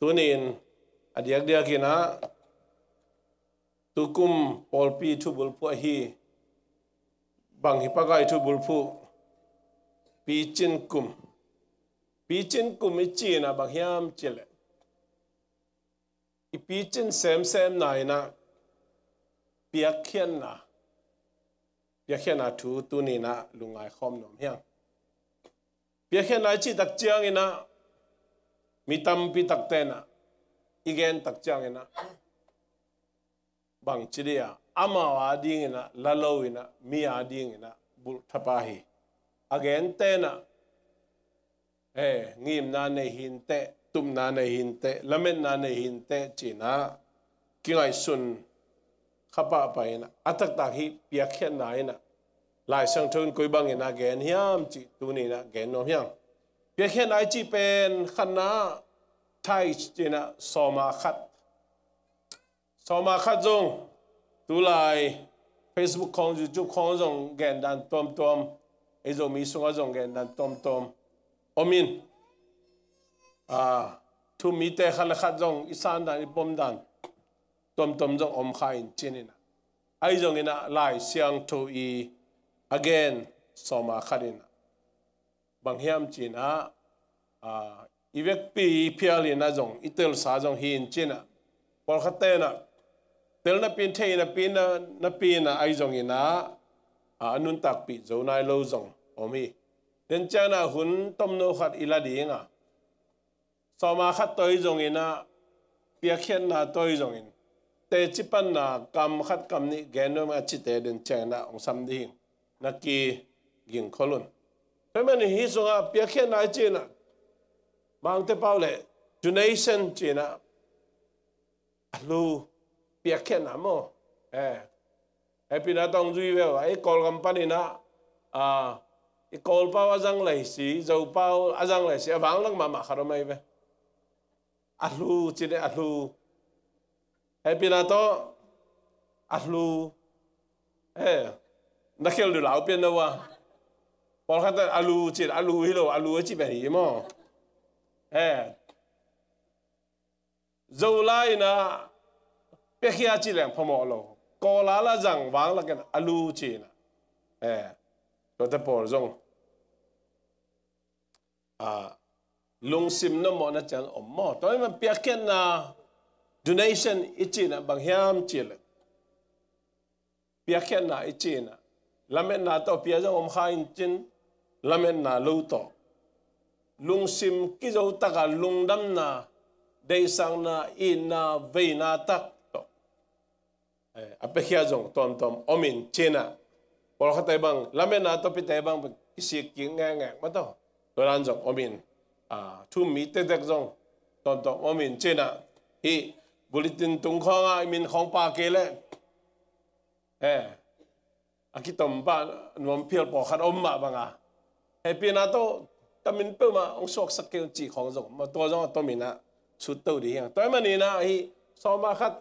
tunin adiak dia tukum polpi tu bulpu hi bang bulpu pi kum pi kum i chin a bang hiam chile i pi chin na piak khian na lungai khom nom hiang piak khian na mi tam pi tak te na igen tak chang na bang chidia ama wa ding na lalo na mi a ding na bul thapa hi again te na eh ngim na ne hin te tum na ne hin te lamen na ne hin te chi na kingai sun khapa pa na atak tak hi pia khen na na lai sang thon koi bang na gen hiam chi tu ni na gen no hiang เพียงแค่ไหนจีเป็นคณะไทยจีนะสมาคัดสมาคัดจงดูไลเฟซบุ๊กของยูทูบของจงแกนดันตอมตอมไอจงมีสุงจงแกนดันตอมตอมอมินอ่าทุมีแต่ขันขัดจงอีสานดันอีปมดันตอมตอมจงอมขายจีนินะไอจงนะไลเสียงทูอี again สมาคัดินะบางเฮียมจีนะ à ivek pi pial in na jong itel sa jong hin china pol khate na tel na pin thei na pin na na pin na ai jong ina à anun tak pi zo nai lo jong om hi den cha na hun tom no khat ila ding à so ma khat toi jong ina pia khian na toi jong in te chi na kam khat kam ni genom a chi te den cha na ong sam ding na ki ging kholun Thế mà hi dùng à biết khi nói chuyện à mang te pau le donation china lu pia khen na mo eh happy na tong zui ve ai call company na à i call pau azang lai si zo pau azang lai si awang lang mama kharo mai ve alu chine alu happy na to alu eh na khel du lau pian na wa พอเขาจะอาลูจิตอาลูฮิโลอาลูจิแบบนี้มั้ง eh zo lai na pe khia chi leng phamo lo ko la la jang wang la ken alu chi na eh to ta bỏ zong à lung sim nó mò nó chẳng ổn mò tối mà biết khi na donation ít chi na bằng hiam chi là biết cái na ít chi na làm na to biết rằng ông khai in chin làm na lâu to sim lungsim kizo taka lungdam na deisang na in na vei na tak to eh, ape kia jong tom tom omin chena por khatai bang lame na to pi tai bang kisi ki nga nga ma to doran jong omin a ah, thu mi te dek jong tom tom omin chena hi bulletin tung khong a min khong pa ke le eh akitom ba nom phial po khat om ma banga epi eh, na to ta mình bơ mà ông sọc sắc kêu chỉ khong rộng mà tua rong tôi mình à chút tàu đi hàng tôi mà nè na hi so mà khát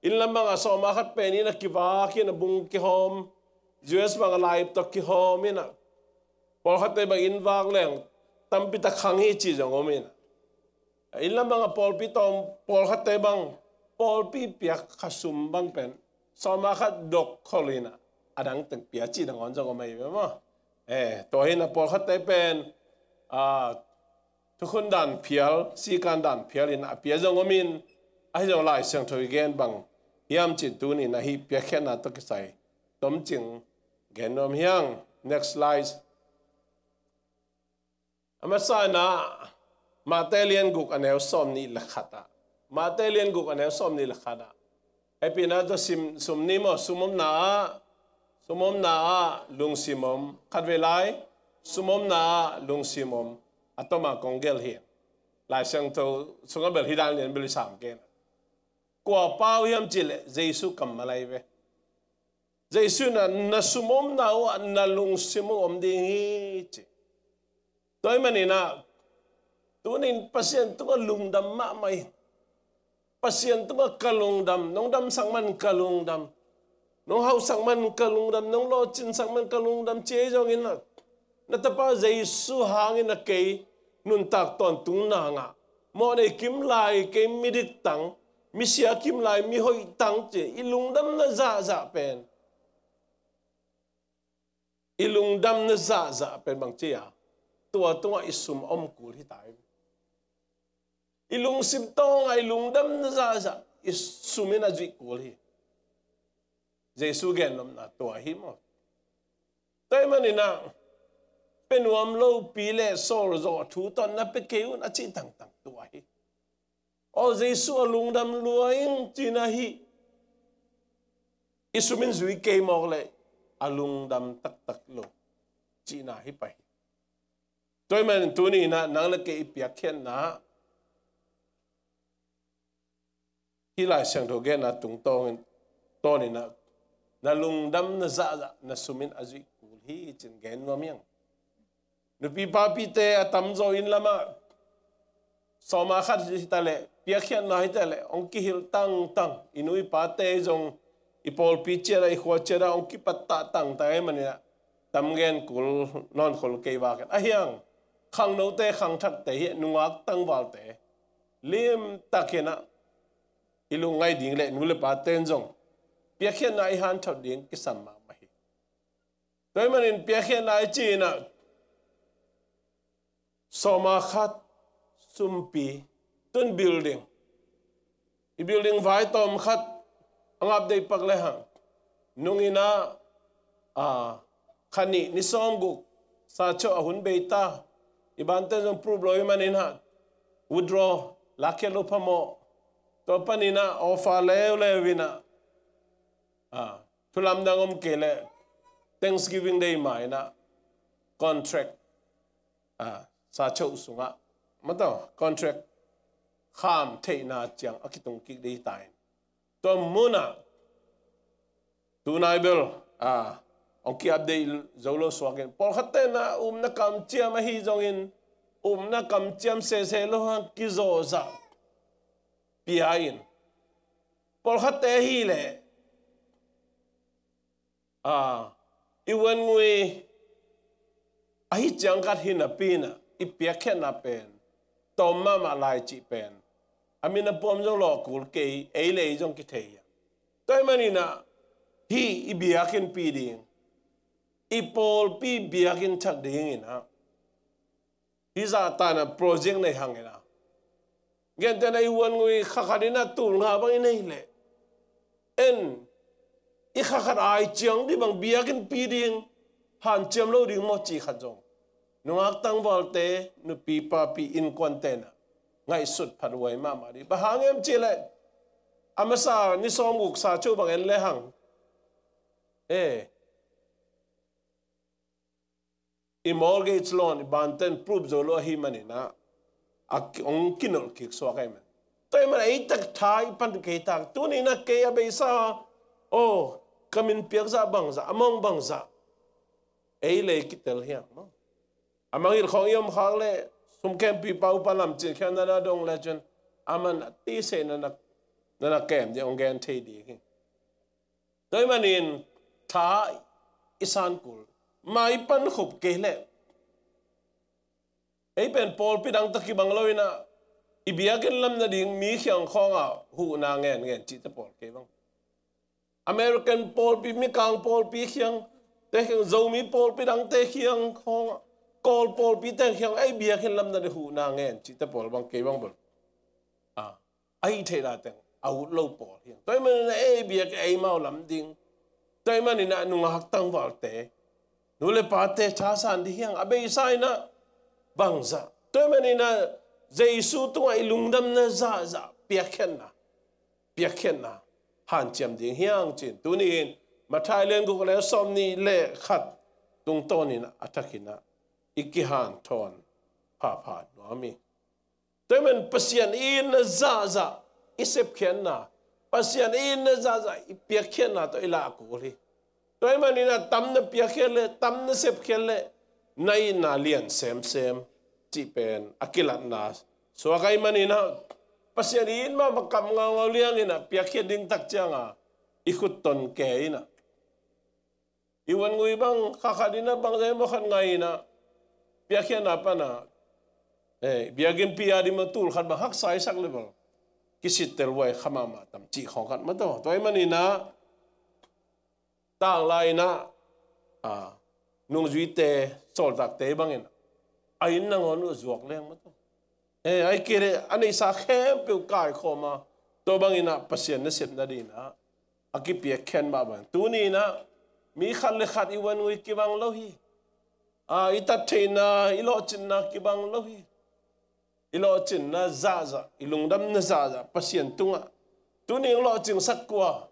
in lâm bằng à mà khát pe ni kí kiva kia na bung kí hom US bằng lại tập kia hom na bỏ khát tây bằng in vang leng tam pi ta khăng hi chỉ rong om na in lâm bằng à Paul pi tom Paul khát tây bằng Paul pi piak khasum bằng pen so mà khát dok kholina adang teng pia chi dang on rong om ai mà eh tohin na Paul khát tây pen ทุกคนดันเพียลสีการดันเพียลินเพียจงอมินไอ้จงไล่เสียงทวีเกนบังยามจิตตูนี่นะฮีเพียแค่นาตกใส่ต้มจิงเกนอมยัง next slide อเมซานะมาเตเลียนกุกอันเอลซอมนี่ละขัดะมาเตเลียนกุกอันเอลซอมนี่ละขัดะไอปีนั้นตัวซิมซุมนี่มอสมมนาสมมนาลุงซิมมขัดเวลา sumom na lung simom atoma kongel hi lai sang to sunga bel hi dan len bel sam ke ko pao yam jil jesu kam malai ve jesu na na sumom na o na lung simu om ding hi chi toy mani na tunin pasien tu ko lung dam ma mai pasien tu ko kalung dam nong dam sang man kalung dam nong hau sang man kalung dam nong lo chin sang man kalung dam che jong in na na tapa jaisu hangin na kei nun tak ton tung na nga mo nei kim lai ke midik tang mi sia kim lai mi hoi tang che ilung dam na za za pen ilung dam na za za pen bang che ya tua tua isum om kul hi tai ilung sim tong ai lung dam na za za isumena ji kul hi jaisu gen nam na tua hi mo tai manina เป็นวมโลปีเลโซรโซถูตอนนั้นไปเกี่ยวนะจีตังตังตัวฮีโอ้เจสุลุงดำรวยจีนะฮีอิสุมินสุยเกมอกเลยอาลุงดำตักตักโลจีนะฮีไปตัวมันตัวนี้นะนังเล็กเปียกเขียนนะที่ลายเสียงโทเกนะตุงตองตอนนี้นะนาลุงดำนะจ้าจ้านะสุมินอาจิกูลฮีจินเกนวามียง nupi papi te atam zo in lama soma khat hitale piakhian na hitale onki hil tang tang inui pate jong ipol pichera i khochera onki patta tang ta manina tamgen kul non khol ke wa kan ahyang à, khang no te khang thak te he nungak tang wal te lim takena ilu ngai ding le nule paten jong piakhian na i han thod ding ki samma mai toy manin piakhian na chi na Somakhat sumpi tun building. I building vai tom khat ang update paglehang. Nung ina uh, khani ni songguk sa cho ahun beta. Ibante ng problema manin ha. Withdraw laki lupa mo. To panina ofa leo lewina. Ah, thulam dangom kele. Thanksgiving Day mai na contract. Ah, sa chou sunga mato contract kham te na chang akitung ki dei tai to muna tunai bel a à, ông kia update zolo swagen por hatte na um na kam chia ma hi jongin um na kam chiam se se lo ha ki zo za piain por hatte hi le à iwan ngui ahi chang kat hin a pina อิเปียแคนนับเป็นตอมมามาลายจีเป็นอามีนะปอมจงหลอกูลเกยเอเลยจงกิเทียตัวมันนี่นะฮีอิเบียเคนปีดิงอิพอลปีเบียเคนชักดิงนะฮิซาตานะโปรเจกต์ในหังนะเกณฑ์แต่ในวันงูข้าขันนะตูงาบังอินเลยเอ็นอิข้าขันไอจีงที่บังเบียเคนปีดิงหันเจียมโลดิงมอจีขันจง nungak volte nu pi pa pi in kontena ngai sut pharwai ma mari bahang em chile amasa ni somuk sa chu bang en le hang e i mortgage loan banten proof zo lo hi mani na ak ong kinol kik so kai men toy mara ei tak thai pan ke tak tu ni na ke abe sa o kamin piak za bang za among bang za ei le kitel hiang อามังอีกของยมขาเลยสมแคมปีป่าอุปลัมจิตแค่นั้นดงเลจันอามันตีเสนนักนักแก่มจยองแกนเทดีกึ้นโดยมันเองท้าอิสานกุลมาอีปันขบเกล็ดไอเป็นพอลปีดังตะกี้บังลลยนะอีเบียกินลำนาดิ่งมีเขียงข้องอ่ะหูนางเงนเงนจิตปอลเกล็บังอเมริกันพอลปิมีกางพอลปีเขียงเทียง zoom มีปอลปีดังเทะเียงข้องอ่ะ kol pol pi teng hiang ai bia khin lam na de hu na ngen chi ta pol bang à, ke bang bol a ai the la teng au lo pol hiang toy man na ai bia ke ai mau lam ding toy man ni na nu nga hak tang wal te nu le pa te cha san di hiang abe sai na bang za toy man ni na zai su tu ai lung dam na za za pia khen na pia khen na han chiam ding hiang chin tu ni in ma thai len ko le som ni le khat tung ton in atakhina ikihan thon pha pha no ami temen pasian in za za isep khian na pasian in za za ipia khian na to ila ko ri toy manina tam na pia khian le tam na sep khian le nay na lian sem sem ti pen akilat na so kai manina pasian in ma bakam nga ngaw liang ina pia khian ding tak changa ikut ton ke ina iwan ngui bang khakadina bang zai makan khan ngai na piakhian apa na eh biagin pia di matul khan ba hak sai sak level kisit telwai khama ma tam chi khong kan ma to toy mani na tang lai na à nung duy te sol tak te bangin ai na ngon nu zuak leng ma to eh ai kire ani sa khem pe kai kho ma to bangin na pasien na sep na di na aki pia khen ma ban tu ni na mi khát le khát iwan wan wi ki bang lo à ita na ilo chinna kibang lohi ilo na zaza ilung ilungdam na za za pasien tunga tuning lo ching sakwa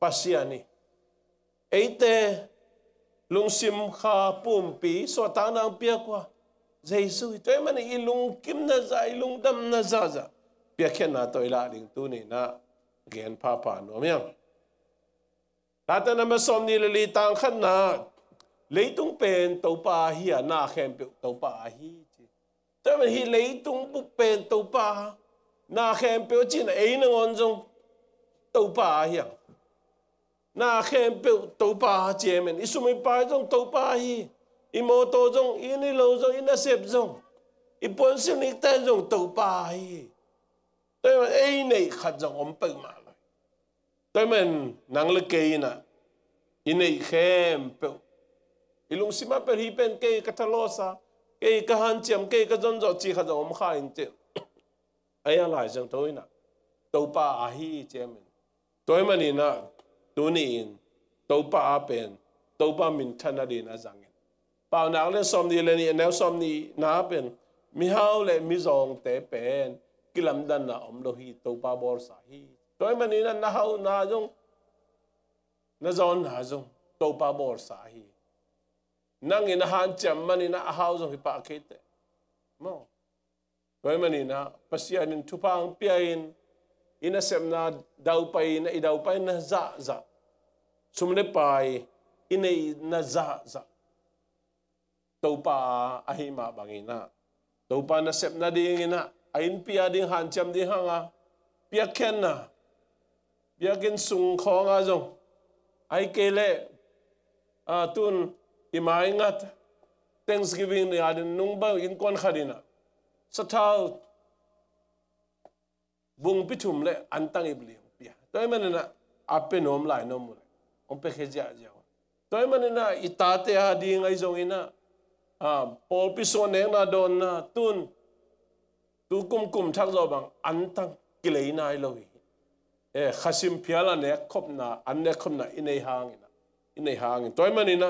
pasiani eite lungsim kha pi so ta nang pia kwa jaisu te mani ilung kim na za dạ, ilung dam na dạ dạ. zaza pia khen na toi la ding tu ni na gen pa pa no miang ta ta na ma som ni le li tang khan na lấy leitung pen topa hi à na khem biểu tàu topa hi chi ta men hi leitung bu pen topa na khem biểu pe chin ei na ngon tàu topa hi à na khem biểu tàu pe topa che men isu mai pa tàu topa hi mô mo to jong i ni lo jong i xếp sep jong i pon sim ni ta tàu topa hi ta men ei nei khat jong om pe ma ta men nang le ke na i nei khem biểu ilung sima per hi pen ke katalosa ke kahan chiam ke ka jon zo chi kha zo om kha in te aya lai jang toina topa a hi chemin toy mani na tuni in topa a pen topa min thana din a zang in pau nak le som ni le ni nel som ni na pen mi hao le mi zong te pen kilam dan na om lo hi topa bor sa hi toy mani na na hao na jong na zon na jong topa bor sa hi nang in han cham mani na a house of pa kete mo toy mani na, a pasian in tupang pia ina sem na dau pai na i dau pai na za za sumle pai ina na za za topa a hi ma bangina topa na sep na ding ina ain pia ding han cham ding hanga pia ken na pia ken sung khong a jong ai kele a tun imai ngat thanksgiving ni adin nungba in kon khadina sathal bung pichum le antang ibli pia toy manena ape nom lai nom mul om pe kheja ja toy manena itate ha ding ai zong ina a pol piso ne na don na tun tu kum kum thak zo bang antang kilei nai loi e khasim phiala ne na an ne na inei hang ina inei hang toy na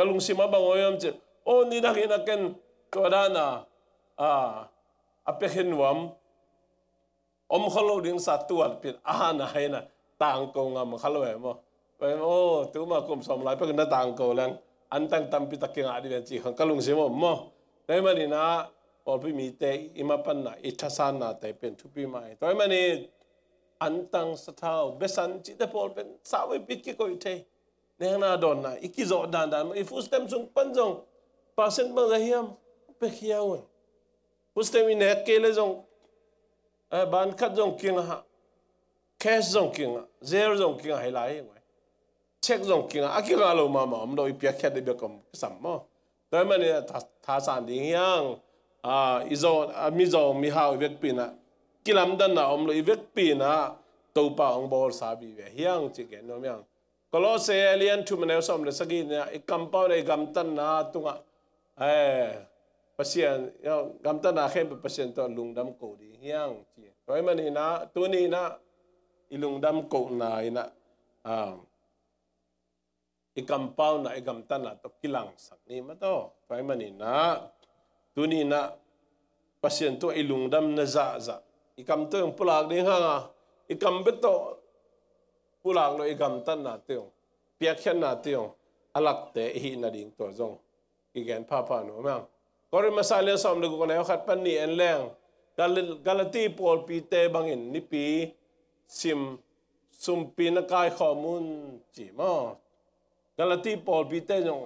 กลุงสิมาบังโอยมจิโอ้นี่นักินักเกนตัวด้านอาอ่าเปกินวมอมขลุ่ดิงสัตว์ตัวผิดอณาเฮนะต่างกงอ่ะมันขลุ่ยมั้งไปโอ้ถือมาคุมสมรัยเพื่อนต่างกงแล้อันตั้งตั้มพิตัเกียงอาดิเปนจีของกลุงสิมาบังโอยได้มนดีนะพอพี่มีเตะอิมาปันน่ะอิทัสานน่ะแต่เป็นทุบปีใหม่ตัวมันนี่อันตั้งสัตว์เบสันจิตเดพอลเป็นสาวิปกิดกี่คนเท่ nên neng na don na iki zo dan dan i fus tem sung pan jong pasen bang zahiam pe khiaun fus tem in hek kele jong ban khat jong king ha cash jong king ha zero jong king hai lai ngoi check jong king a ki ga lo ma ma am do i pya khat de be kom sam mo dai man ta ta san ding yang à, ít zo à, mi zo mi việc ha vek pina kilam dan na om lo việc pin pina to pa ông bor sa bi về hiang chi ge nô myang Colossae alien tu meneu som le sagi ne i compound ai gam tan na tunga eh pasien ya gam tan na khem pasien to lung dam ko di hiang chi roi man hina tu ni na i lung dam na ina à i compound na i gam tan na to kilang sak ni ma to roi man hina tu ni na pasien to i lung dam na za za i kam to pulak ding ha i kam beto ผู้หลังเลยกำตันนาเตียงเปียกเช่นนาเตียงอัลหลักเตะหินนาดิ่งตัวจงกีเแกนพ่อพานุแม่ก็เรื่องมาสายเลี้ยงสมเด็จกูเนี่ยขัดปันนี่เอ็นแรงกาลกาลตีปอลปีเตบังอินนิปีซิมซุ่มปีนักายข้อมูลจีมั่งกาลตีปอลปีเตจง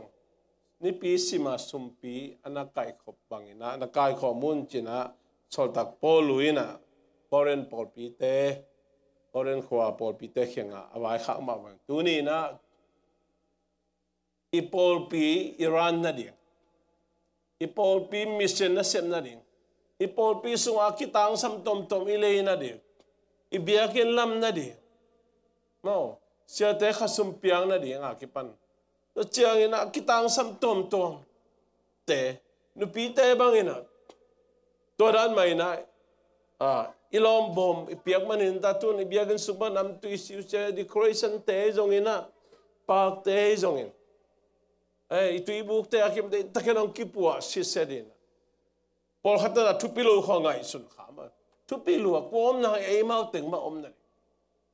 นิปีซิมาซุ่มปีอันนักายข้อบังอินนะนักาข้อมูลจีนะสอดตักปอลุยนะบอเรนปอลปีเต orang hua pol pi te henga awai ha ma wang tuni na i pi iran na ding i pol pi mission na sem na ding i pol sunga kitang sam tom tom ilei na ding i biakin lam na ding no sia te khasum piang na ding akipan kipan to chiang ina kitang sam tom tom te nu pi te bang ina to mai na a ilom bom ipiak manin tatun ibiagin suba nam tu isiu che decoration te zongina park te zongin ai eh, itu ibu te akim de takenong kipua si sedin pol khata na tupilu khongai sun khama tupilu pom na ei mau teng ma om na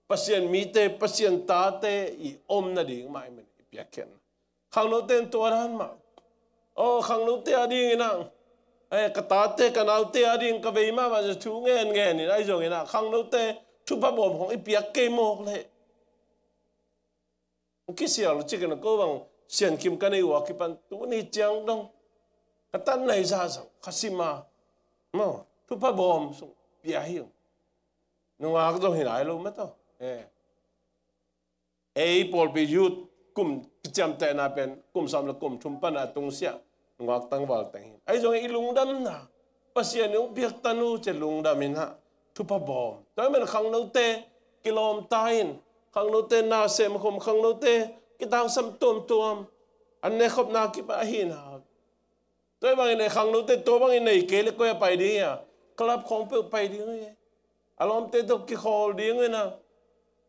pasien mi te pasien ta te i om na ding mai men ipiak ken khang lo ten tuan han ma o oh, khang lo te ading nang ai cả ta tê cả nào tê ở riêng cả về mà mà giờ chú nghe nghe này ai rồi nè khăng đâu tê chú bắt bom không ít biết cây mộc lệ cái gì là chỉ cần cố bằng xiên kim cái này hoặc cái bàn tu này chẳng đông cái tan này ra rồi khasima mà chú bắt bom xong bia hiểu nó ngạc đâu hiện lại luôn mất đâu ai Paul bị yut cùng chăm tay na pen cùng xăm là cùng chung pan là tung xiang ngọc tăng vào tang ai giống i lùng đâm na pasian biết biak tanu che lùng đâm in ha thu pa bom toy men khang nau te tay in, không nau te na xem không không nau te cái tang sam tom tom anh này khop na ki pa hin ha toy bang ne khang nau te to bang này kể là quay ya pai di ya club khong pe pai đi à nghe, alarm te to cái khol đi nghe na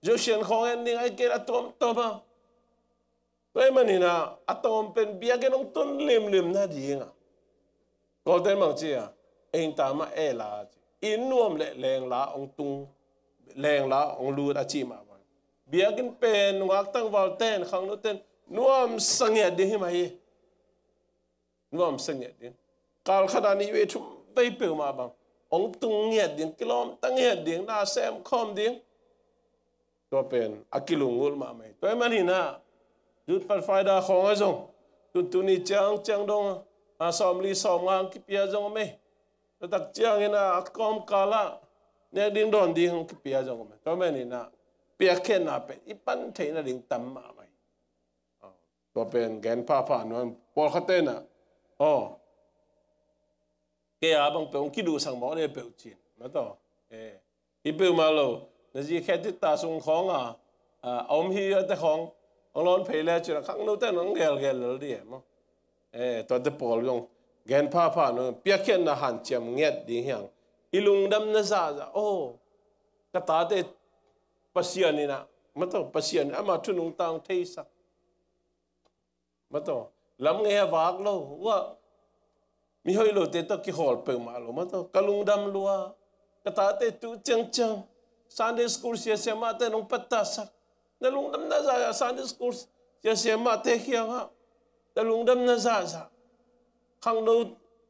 jo shen anh en ni ai ke atom tom ha à. Tay manina atom pen biage nong ton lim lim na dinga. Golden mang chia eng tama e là in nuom le leng lá ông tung leng lá ông lu a chi ma ba. Biagin pen ngak tang wal ten khang lu sang nuom đi mà gì, mai. sang sangya đi, Kal khada ni we chum bay pe mà bang. ông tung ngiat ding kilom tang ngiat ding na sem khom ding. Tuapen akilungul mà mày, tôi mai. Tuai na ุดปันไฟดาของไอ้จงตุนตุนีเจียงเจียงดงอาสอมลีสอมงานกิเปียจงไม่แต่ตักเจียงเองนะอักอมกาละเนี่ยดิ่งดอนดีของกิเปียจงไม่ก็ไม่นี่นะเปียแค่นาเป็นอีปันเทน่ะดิ่งตั้มมาไหมตัวเป็นแกนผ้าผ่านวันปอลเาเต้นอ่ะอ๋อแกอาบังเป็งคิดดูสังมอเนี่ยเปิยงจีนมาต่อเอออีเปิยงมาโลนี่แค่ทิ่ตาสงของอ่ะอ่าอมฮีแต่ของ ông lon phê lẽ chuyện khác lâu tên ông gel gel rồi đi em eh tôi đã bảo luôn gen pa pa nó biết kiện là hàn chém nghẹt đi hàng ilung đâm nó ra ra ô cái ta thế pasien này nè mà tôi pasien à mà chúng ông tăng thấy sao, mà tôi làm nghe vác lâu quá mi hơi lâu tết tôi kí hol pe mà lâu mà tôi kalung đâm lúa cái ta thế tu chăng chăng Sunday school sẽ xem mà tên ông bắt ta sắc na lung dam na za Sunday school ya se ma te khia nga na lung dam na za za khang no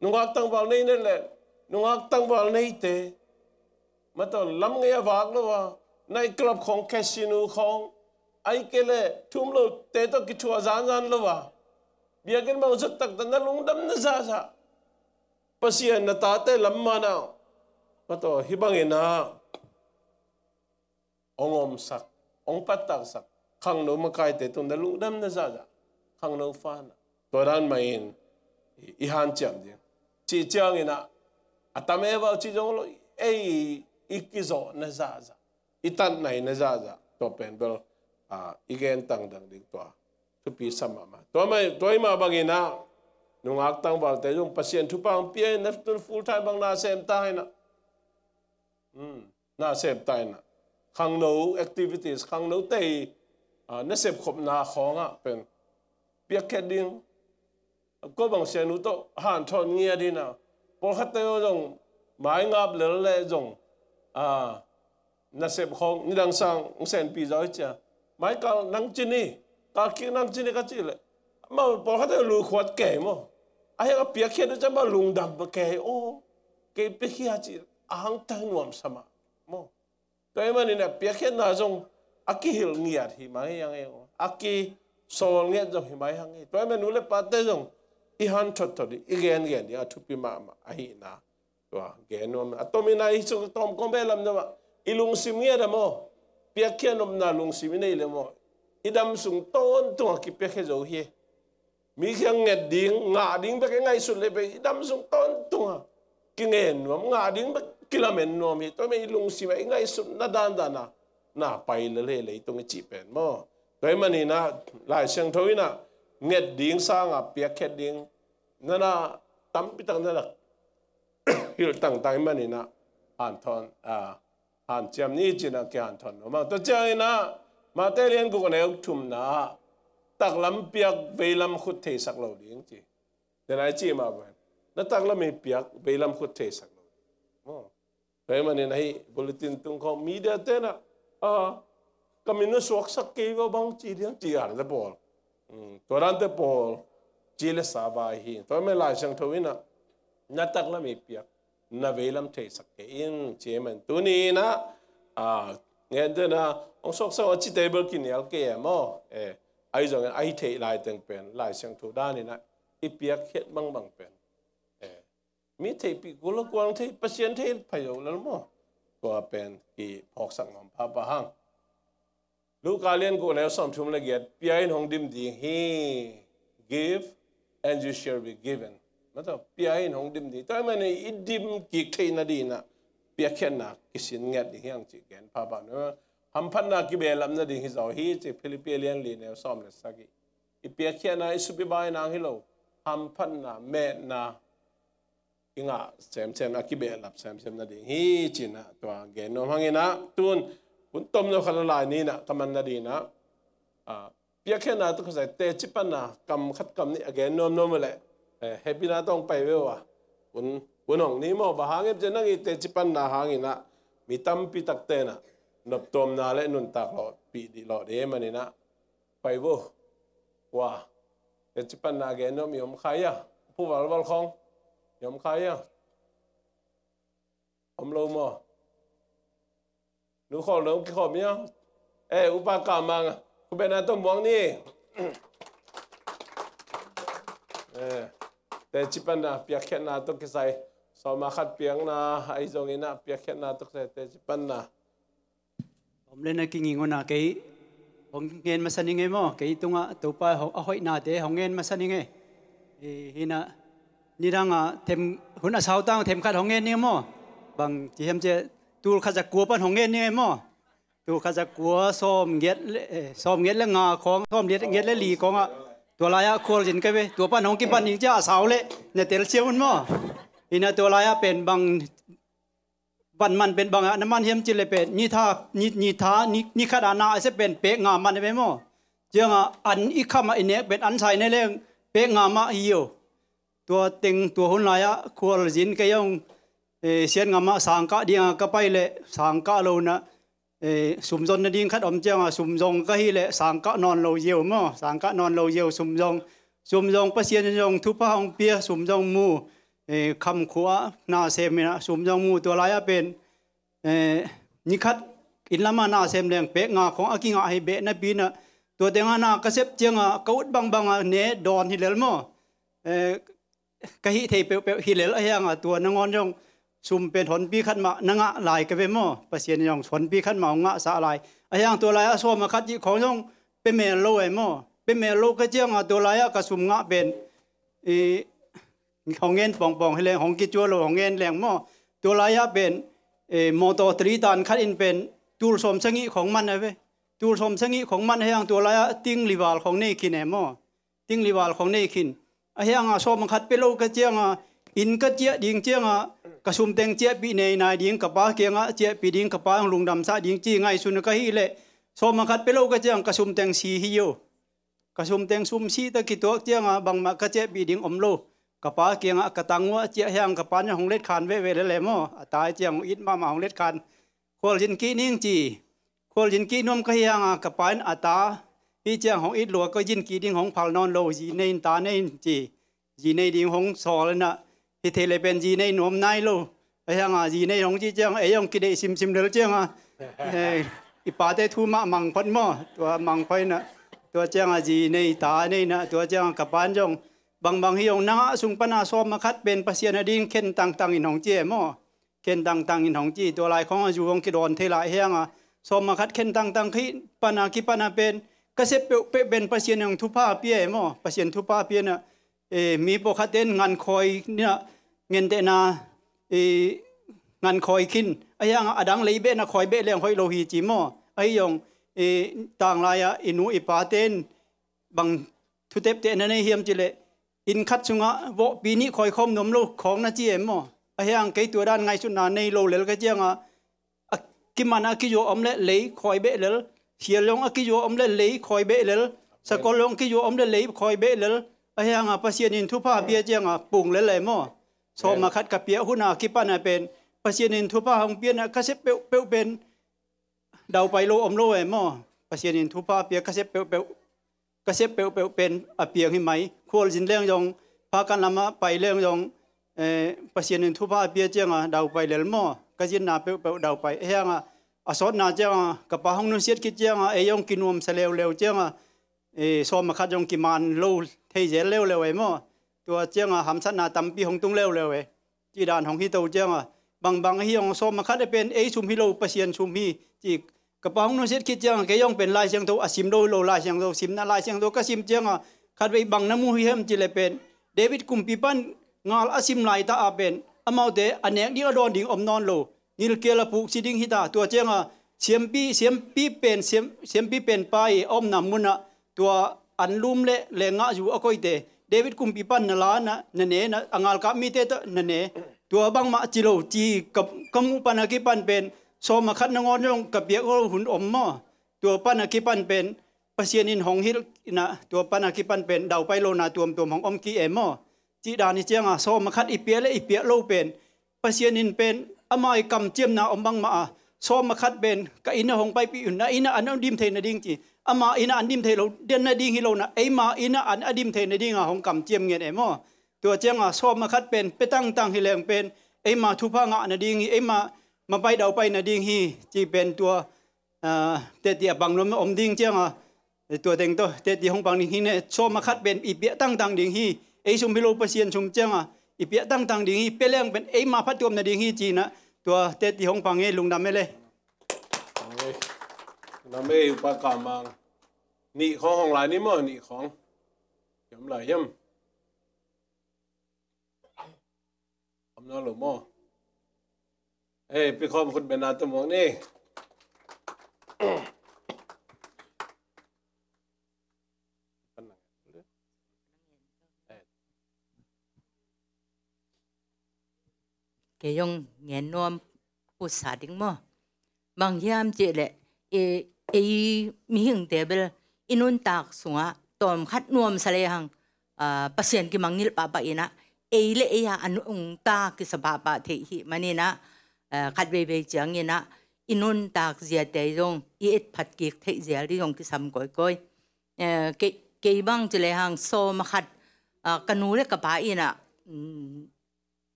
nung ak tang bal nei ne le nung ak tang bal nei te mà tao lắm nghe vạc luôn à nay club không casino không ai kể le, thum lo tê to kí chua zan zan luôn à bây giờ mà rất tắc tao nó lúng đâm nó ra ra pasian nó ta tê lắm mà nào mà tao hi bang na ongom sắc ông bắt tạc sắc khăng nấu mà cái tế tụng đã lũ đâm nó ra ra khăng nấu pha nè tôi đang mà in ý hàn chậm đi chỉ chăng in à à ta mẹ vào chỉ giống lo ấy ít kí rõ nó ra ra ý tan này nó ra ra tôi bền bờ à ý gen tăng đằng đi tòa tôi bị sầm mà tôi mà tôi mà bằng in à nung ác tăng vào tế dùng patient thu bằng pia nấp tuân full time bằng hmm, na xem tai nè na xem tai nè ขังโน activities ขังโนเตยนนเสพขบนาของอ่ะเป็นเปียกแค่ดิ้งก็บางเสียนุโตหันทอนเงียดีนะพอขัดเตยจงหมายงับเหลือเลยจงอ่านั่นเสพของนี่ดังสังเซนปีจ้อยเจ้าหมายกบนังจีนี่กาคิงนังจีนี่ก็จีเลยมาพอขัดเตยรู้ขวดแก่มั้งไอ้กาเปียกแค่ด้วจะมาลุงดำแก่โอ้เก็เปียกแค่จีอ่างตันวมสมามั้งตัวมันนี่เปียกเห็นนาจงอักกิหิลเงียดหิมายังเองอักกิโซลเงียดจงหิมายังเองตัวมันนู้เลยปัตเตจงอีฮันชดชดอีเกนเกนเนี่ยทุบปีมาไอ้นะตัวเกนว่ามันตัวมีนายสุกตอมก็ไม่ลำเนาะอีลุงซิมเงียดมั้งเปียกเห็นนมนาลุงซิมเนี่ยเลยมั้งอีดำสุงต้นตัวกิเปียกเห็นจะเหี้ยมีเสียงเงียดดิ้งงาดิ้งไปไงสุดเลยไปอีดำสุงต้นตัวกิเงินว่าหงาดิ้งไปกิลเมนนอมีตัวไม่ลงสิว่าไงสุดนาดันดานะน่าไปเลยเล่ตัวมงจีเป็นมั้งแต่มันนี่นะหลายเชีงทวีนะเงดดิ้งสร้างอ่ะเปียกเงดดิ้งนั่นน่ะตั้มปิดตั้งนั่นละฮิลตั้งตั้งมันนี่นะฮันทอนอ่าฮันเจีมนี่จีนักฮันทอนมั้งตัวเจ้าเองนะมาเตเลียนกูก็เนี่ยถุ่มนะตักลำเปียกเวลำขุดเทสักเราดิ้งจีเดี๋ยวไหนจีมาบ้างนั่นตักลำมีเปียกเวลำขุดเทสักเรา Oh. kai manin hai bulletin tung kho à, media te na a kaminu suak sak ke go bang chi diang chi ar da bol to ừ, ran te bol chi le sa ba hi tôi me la sang tho ina na tak la mi pia na về làm the sak ke in che man tu ni na à, nghe thế na ông sok sok chi te bel kin yal ke mo e ai zong ai thấy lai từng pen lai sang tho da ni na i pia khet mang mang pen มีเทปีกุลกวางเทปเชียนเทพยแล้วมั้งก็เป็นกีพอกสังมพาปะหังลูกกาเลียนกูแล้วสมทุมละเกียดพี่ไอ้หงดิมดี he give and you shall be given มันต้องพี่ไอ้หงดิมดีแต่มันอีดิมกิกเทนัดีนะพี่แค่นักกิสินเงียดที่ยังจีเกนพาปะเนาะหำพันนักกิเบลัมนาดีฮิจาวฮีจีฟิลิปเปียเลียนลีเนวสมเลสักีอีพี่แค่นาอิสุบิบายนางฮิโลหำพันนาเมนาอิงะเซมเซมอากิเบลับเซมเซมนาดิงฮีจินะตัวเกนน้อนฮังเงินะตุนคุณต้มโนขลลายนี่นะกำมันนาดีนะอ่าเพียงแค่นั้นต้องใส่เตจิปันนะกำคัดกำนี่เกนน้อโนโนมาเลยเอเฮปินาต้องไปเววะคุณคุณองนี่โมบางเงบจะนั่งอีเตจิปันนะฮังเงินะมีตั้มปีตักเตนะนับต้มนาเลนุนตักหลอดปีดีหลอดเอมันนี่นะไปววะเตจิปันนะเกนนโนมีอมขายะผู้วัลวัลของ nhóm khai à ông lâu mà nếu khó lớn cái khó nhá ê upa cả mang cũng bên này tôi muốn đi ê để chỉ bên nào biết khi nào tôi cái say, sau mà khát tiếng na ai giống cái nào biết khi nào tôi sẽ để chỉ bên nào ông lên này kinh ngô nào cái ông nghe mà sao nghe mò, cái tung á, à tụpa họ hội na thế ông nghe mà sao nghe thì na นี่ดังอ่ะเทมคนอาสาวตั้งเทมขัด้องเงี้ยนี่มั่วบางทีเห็นเจาตูขัดจะกลัวปั้น้องเงี้ยนี่มั่วตูขัดจะกลัวซ้อมเงียดซ้อมเงียดแล้วงาของซ้อมเงียดเงียดแล้วหลีของอ่ะตัวลายอ่ะควรจินกันไปตัวปั้น้องกินปั้นนี่เจ้าสาวเลยเนี่ยเตลเชียวมันมั่วอีน่ะตัวลายอ่ะเป็นบางวันมันเป็นบางอ่ะน้ำมันเห็นเจ้าเลยเป็นนี่ท่านี่นี่ท่านี่นี่ขนาดนาไอ้เสเป็นเป๊ะงามันได้ไหมมั่วเจ้าอ่ะอันอีกข้ามาอนเนี้ยเป็นอันใส่ในเรื่องเป๊ะงามมาอีโยตัวติงตัวหุ่นลายะควรจินก็ยังเสียนงามาสังกะดีงก็ไปเลยสังกะรลนะสุมจนนดิงขัดอมเจ้าสุมจงก็ฮีเลยสังกะนอนเราเยี่ยวมั่สังกะนอนเราเยี่ยวสุมจงสุมจงประเสียนจงทุพพะองเปียสุมจงมูคำขวานาเซมนะสุมจงมูตัวลายะเป็นนิคัดอินละมานาเซมแรงเป๊ะงาของอากิงาให้เบะนะปีนะตัวเตงานาเกษตรเจียงอ่ะกวุดบังบังอ่ะเนดอนฮิเลลมั่กะฮิเทเปียวฮิเลลอะยังตัวนงอนยองซุมเป็นหนปีขันมานงะลายกะเวมอปะเสียนยองชนปีขันมางะสาลายอะยังตัวลายอสวมคัดยิของยองเป็นเมโลเอมอเป็นเมโลกะเจียงอตัวลายกะซุมงะเป็นอีของเงินป่องๆให้แรงของกิจัวโลของเงินแรงมอตัวลายเป็นเอมอตอตรีตันคัดอินเป็นตูลสมสงิของมันนะเว้ตูลสมสงิของมันให้ยังตัวลายติ้งลิวาลของเนคินเอมอติ้งลิวาลของเนคินอเฮียงอ่ะชอบมังคัดไปโลกระเจียงอ่ะอินกระเจียดิ่งเจียงอ่ะกระชุมเต็งเจียปีในนายดิ่งกระป้าเกียงอ่ะเจียปีดิ่งกระป้าลุงดำซาดิ่งจี้ไงสุนกะฮีเละชอบมังคัดไปโลกระเจียงกระชุมเต็งสีฮิโยกระชุมเต็งซุมสีตะกิตัวเจียงอ่ะบางมากระเจียปีดิ่งอมโลกระป้าเกียงอ่ะกระตังวะเจียเฮียงกระป้าเนี่ยของเล็ดคานเว่เว่เล่เล่มอตายเจียงอินมามาของเล็ดคานโควอลจินกี้นิ่งจีโควอลจินกี้นุ่มกะเฮียงอ่ะกระป้าอัตตาพี่เจ้าของอิดหลวก็ยินกีดิ้งของพาลนอนโลยีในตาในจียีในดิ้งของสอแล้วนะที่เทเลยเป็นยีในหนวมนายโลไอ้ยังอ่ะยีในของจีเจ้าไอ้ยังกิดิซิมซิมเดือดเจ้างอ่ะอ้ป่าได้ทูมามังพันหม้อตัวมังไฟนะตัวเจ้าอ่ะยีในตาในนะตัวเจ้ากับบ้านจงบางบางฮิยงนาสุงปนาซอมมาคัดเป็นปเสยานดินเข็นต่างต่างอินของเจียหม้อเข็นต่างต่างอินของจี ตัวลายของอยู่วงกิดอนเทลายเฮียงอ่ะซอมมาคัดเข็นต่างต่างขี้ปนาขี้ปนาเป็นก็เสเปเป็นประเาียนทุพาเปียมอประเาียนทุพาเปียนะเอมีปกติงานคอยเนี่ยเงินเตนาเองานคอยขึ้นไอ้ยังอดังเลยเบนะคอยเบเลี้ยงคอยโลหิตจีมอไอ้ยองเอต่างลายอินูอิปาเตนบางทุเตปเตนในเฮียมจิเลอินคัดสุงะวะปีนี้คอยคมนมลูกของนาจีเอ็มมอไอ้ยังไกตัวด้านไงชุนาในโลเลลก็เจียงอ่ะกิมันอกิโยอมเลเลยคอยเบเลลเียลงอกิโยอมเลเลคอยเบลเลสกอลงกิโยอมเลเลคอยเบลเลไอ้ยังอ่ะภาษีนินทุพาเปียเจียงอ่ะปุ่งเลเลมั่วสอมาคัดกับเปียหุนากิปันอ่ะเป็นภาษีนินทุพาของเปียนะกรเซเปีเปยวเป็นเดาไปโลอมโลเอมั่วภาษีนินทุพาเปียกระเซเปเปกรเซเปเปียวเป็นอเปียงห้ไหมควรจินเรื่องยองพากันนำมาไปเรื่องยองเอ่อภาษีนินทุพาเปียเจียงอ่ะเดาไปเลลมั่วกรจินนาเปียวเปียวเดาไปไอ้ยังอ่ะอสอนนาเจ้ากับปะห้องนุ่นเสียกิเจ้าเอยองกินวมเสลวเลวเจ้าเอสอมมาคัดยองกิมานโลเทเจเลวเลวไอ้หม้อตัวเจ้าหำสันนาตำปีหงตุงเลวเลวไอ้จีดานของฮิโตเจ้าบางบางฮิยองสอมมาคัดได้เป็นเอชุมฮิโลปะเชียนชุมฮีจีกระป๋องนุ้นเสียคิดเจ้าเอย่องเป็นลายเชียงโตอาชิมโดโลลายเชียงโตชิมนาลายเชียงโตก็ชิมเจ้าขคัดไปบางน้ำมูฮิเฮมจีเลเป็นเดวิดกุมปีปันงาลอาชิมลายตาอาเป็นอเมาเตอเนกดีอดอนดิ่งอมนอนโลนิลเกลปุกชิดิงฮิตาตัวเจ้าเสียมปีเสียมปีเป็นเสียมเสียมปีเป็นไปอมนำมุนะตัวอันลุมเละเลงะอยู่อคอยเตเดวิดคุมปีปันนลานะนเนนะอังาลกามีเตตนเนตัวบังมาจิโลจีกับกมุปันกิปันเป็นสมคัดนงอนยงกับเบียกหุ่นอมม่อตัวปันกิปันเป็นปเสียนินหงฮิลนะตัวปันกิปันเป็นเดาไปโลนาตัวมตัวของอมกีเอมอจีดานิเจียงอ่ะสมคัดอีเปียและอีเปียโลเป็นปเสียนินเป็นอามายกำเจียมนาอมบังมาซอมาคัดเบนกอินาหงไปปีอุ่นนะอินาอันดิมเทนดิ่งจีอามาอินาอันดิมเทเราเดนนดิ่งฮิโลนะไอมาอินาอันอดิมเทนดิ่งอ่ะของกำเจียมเงียนออมอตัวเจียงอ่ะซอมมาคัดเป็นไปตั้งตั้งฮิเลงเป็นไอมาทุพางะนดิ่งไอมามาไปเดาไปนดิ่งฮีจีเป็นตัวเตตยบังลมอมดิ่งเจียงอ่ะตัวเต็งตัวเตตขหงบังดิ่งฮิเนี่ยซอมมาคัดเป็นอีเปียตั้งตั้งดิ่งฮีไอชุมพิโลปเซียนชุมเจียงอ่ะอีเปียตั้งตั้งดิ่งฮีเปเลียงเป็นไอมาพัดตัวมนดิ่งฮิจีนะตัวเตต่หงฟังเงลุงดำไม่เลยดำไม่อุปการมังนี่ของของหลายนี่มั่นี่ของยำหลายยำอำนอจหลือมั่เฮ้ยไปขอมคุณเป็นอาตมองนี่ cái dòng nghe nom bút sa đình mà bằng hiam chị lệ e e mi hình tế bê inun tak á tom khát nuam sa lê hằng à pasien ki mang nil bà pa ina e lệ e ya an ung ta ki sa ba ba thế hi mani na khát về về chẳng ina inun tak zia tế dòng e et phát kiệt thế zia đi dòng ki sam coi coi cái e, cái băng chị lệ hằng so mà khát à canu lệ bà yên á mm,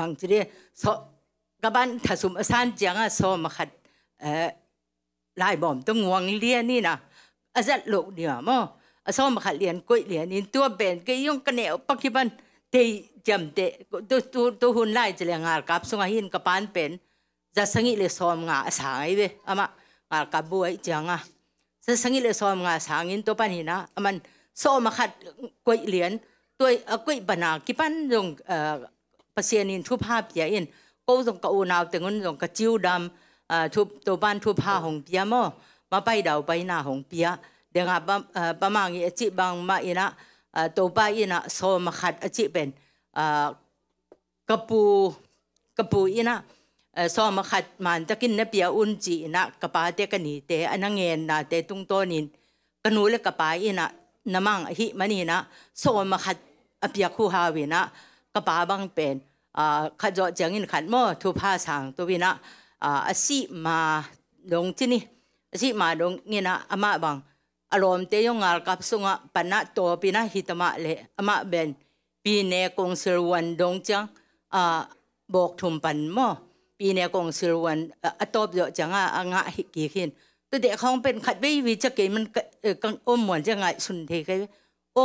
บางทีสกบันถ้าสมสานจังอ่ะสมาขัดเอ่อลายบอมต้องงวงเลียนี่นะอาจะหลกเดียวมั้งสมาขัดเลียนกุยเลียนนี่ตัวเป็นก็ยังกันแนวปัจจุบันเตยจำเตตัวตัวตัวหุ่นลายจะเลียงงานกับสงหินกับปานเป็นจะสังเกตเลยสมงาสางไอ้เวอามางากับบัวไจังอ่ะจะสังเกตเลยสมงาสางอินตัวปันหินะมันสมาขัดกุยเลียนตัวกุยบนากิปันยงเอ่อปเษีนินทุภาพเปียอินก็ตรงกอูนาวแต่งนตรงกจิ้วดำทุบตัวบ้านทุภาหงเปียมอมาไปเดาไปหน้าหงเปียเดี๋ยวบประมาณอีจิบางมาอินะตัวไปอินะโซมาขัดจิเป็นกระปูกระปูอินะซอมาขัดมันจะกินเนะเปียอุ่นจีนะกระปาเตกันีเตอันนังเงินนะเตตุงโตนินกนูเลกระปาอินะนมังหิมันนี่นะโซมาขัดอเปียคูฮาวินะกบาบังเป็นขจเจียงอินขันโมทุพาสังตัววินะอาศิมาลงที่นี่อาศิมาลงนี่นะอามาบังอารมณ์เตยงงากับสุงะปนัตโตปีนะหิตมะเลอามาเป็นปีเนกงสิรวันดงจังบอกถุมปันโมปีเนกงสิรวันอตบเยอะจังอ่ะงะหิกีขินตัวเด็กของเป็นขัดไม่วิจเกเกมันกังอมหมวนจะไงสุนเทกโอ้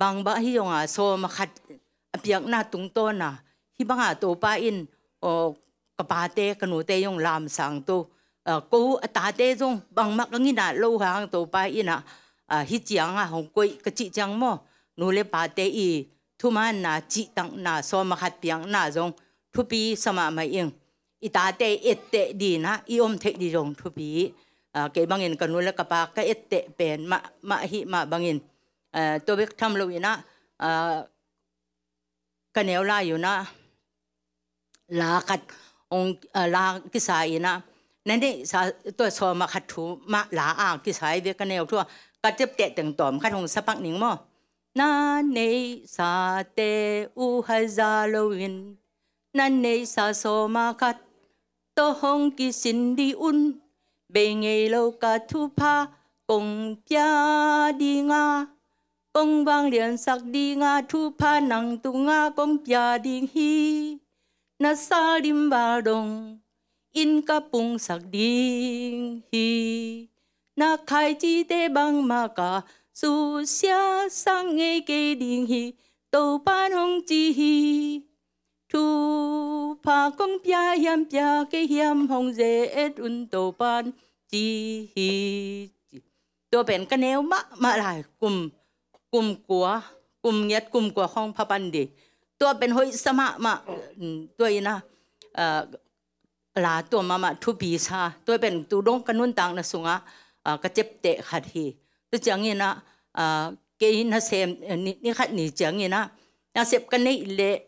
บางบ้าิยงอ่ะโซมาขัดเปียกหน้าตุงต้นน่ะที่บังอาตัวป้าอินโอกระปาเตกหนูเตยงลามสังตัวเออกูอตาเตยงบังมักังนี่น่ะโลหางตัวป้าอินอ่ะเอ่าฮิจียงอ่ะของกุยกจิจังมอหนูเลปาเตอีทุมันน่ะจิตังน่ะสอมขัดเปียงน่าจงทุปีสมามาเองอีตาเตเอตเตดีนะอีอมเทดีจงทุปีเออเกบังเงินกันนู้แล้วกปากก็เอตเตเป็นมามาฮิมาบังเงินเออตัวเบกทำเลยนะเออกันเอวลาอยู่นะลาขัดองลากิสายนะ นั่นนี่สตัวซอมาขัดถูมาลาอ่างกิสายเดียกันเอวทั่วกัดเจ็บเตะตึงต่อมขัดองสปักหนิงมอนั่นนี่สาเตอูฮาซาโลวินนั่นนี่สาโซมาขัดตัวหงกิสินดีอุนเบงเอโลกัดทุพากงพยาดีงา ông vang liền sắc đi nga thu pa nặng tu nga công pia đi hi na sa lim ba dong in ka pung sắc đi hi na khai chi te bang ma ka su xia sang nghe kê đi hi tàu pan hong chi hi thu pa công pia yam pia kê yam hong dê et un tàu pan chi hi tôi bèn cái nếu mà mà lại กลุ่มกัวกลุ่มเงียดกลุ่มกัวของพระบันดีตัวเป็นหอยสมะมาตัวนะหลาตัวมามาทุบีชาตัวเป็นตูดงกันนุ่นต่างนะสุงะกระเจ็บเตะขัดทีตัวจังงี้นะเกยินะเซมนี่ขัดนี่จังงี้นะนาเสพกันนี่เละ